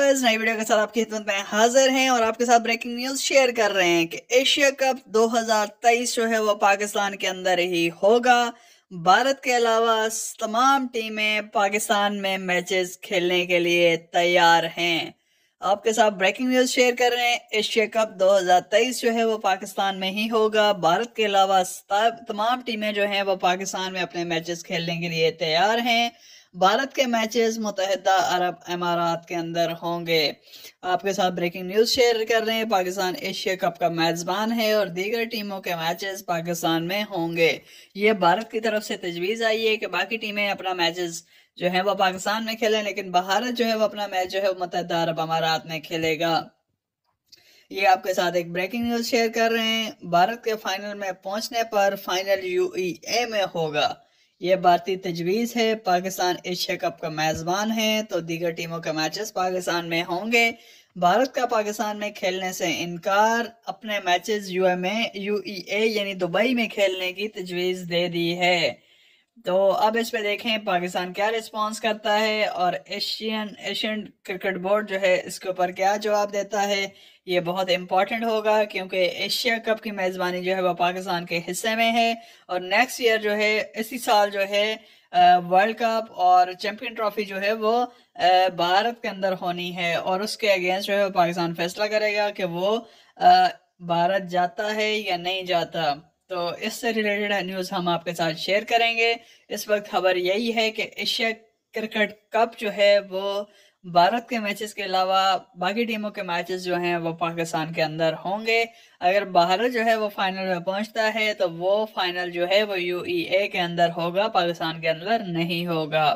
viewers नई video के साथ आपकी खिदमत में हाजिर हैं और आपके साथ ब्रेकिंग न्यूज शेयर कर रहे हैं कि एशिया कप 2023 जो है वो पाकिस्तान के अंदर ही होगा भारत के अलावा तमाम टीमें पाकिस्तान में मैचेस खेलने के लिए तैयार हैं आपके साथ ब्रेकिंग न्यूज शेयर कर रहे हैं एशिया कप 2023 जो है वो पाकिस्तान में ही होगा भारत के अलावा तमाम टीमें जो हैं वो पाकिस्तान में अपने मैचेस खेलने के लिए तैयार हैं भारत के मैचेस मुतहदा अरब अमारात के अंदर होंगे आपके साथ ब्रेकिंग न्यूज शेयर कर रहे हैं पाकिस्तान एशिया कप का मेजबान है और दीगर टीमों के मैचेस पाकिस्तान में होंगे ये भारत की तरफ से तजवीज़ आई है कि बाकी टीमें अपना मैचेस जो है वो पाकिस्तान में खेलें लेकिन भारत जो है वो अपना मैच जो है वो मुतहदा अरब अमारात में खेलेगा ये आपके साथ एक ब्रेकिंग न्यूज शेयर कर रहे हैं भारत के फाइनल में पहुंचने पर फाइनल यूईए e में होगा ये भारतीय तजवीज़ है पाकिस्तान एशिया कप का मेज़बान है तो दीगर टीमों के मैचेस पाकिस्तान में होंगे भारत का पाकिस्तान में खेलने से इनकार अपने मैचेस यूएमए ए यानी दुबई में खेलने की तजवीज़ दे दी है तो अब इसमें देखें पाकिस्तान क्या रिस्पांस करता है और एशियन एशियन क्रिकेट बोर्ड जो है इसके ऊपर क्या जवाब देता है ये बहुत इम्पॉर्टेंट होगा क्योंकि एशिया कप की मेज़बानी जो है वह पाकिस्तान के हिस्से में है और नेक्स्ट ईयर जो है इसी साल जो है वर्ल्ड कप और चैम्पियन ट्रॉफी जो है वो भारत के अंदर होनी है और उसके अगेंस्ट जो है पाकिस्तान फैसला करेगा कि वो भारत जाता है या नहीं जाता तो इससे रिलेटेड न्यूज़ हम आपके साथ शेयर करेंगे इस वक्त खबर यही है कि एशिया क्रिकेट कप जो है वो भारत के मैचेस के अलावा बाकी टीमों के मैचेस जो हैं वो पाकिस्तान के अंदर होंगे अगर भारत जो है वो फाइनल में पहुंचता है तो वो फाइनल जो है वो यूईए e के अंदर होगा पाकिस्तान के अंदर नहीं होगा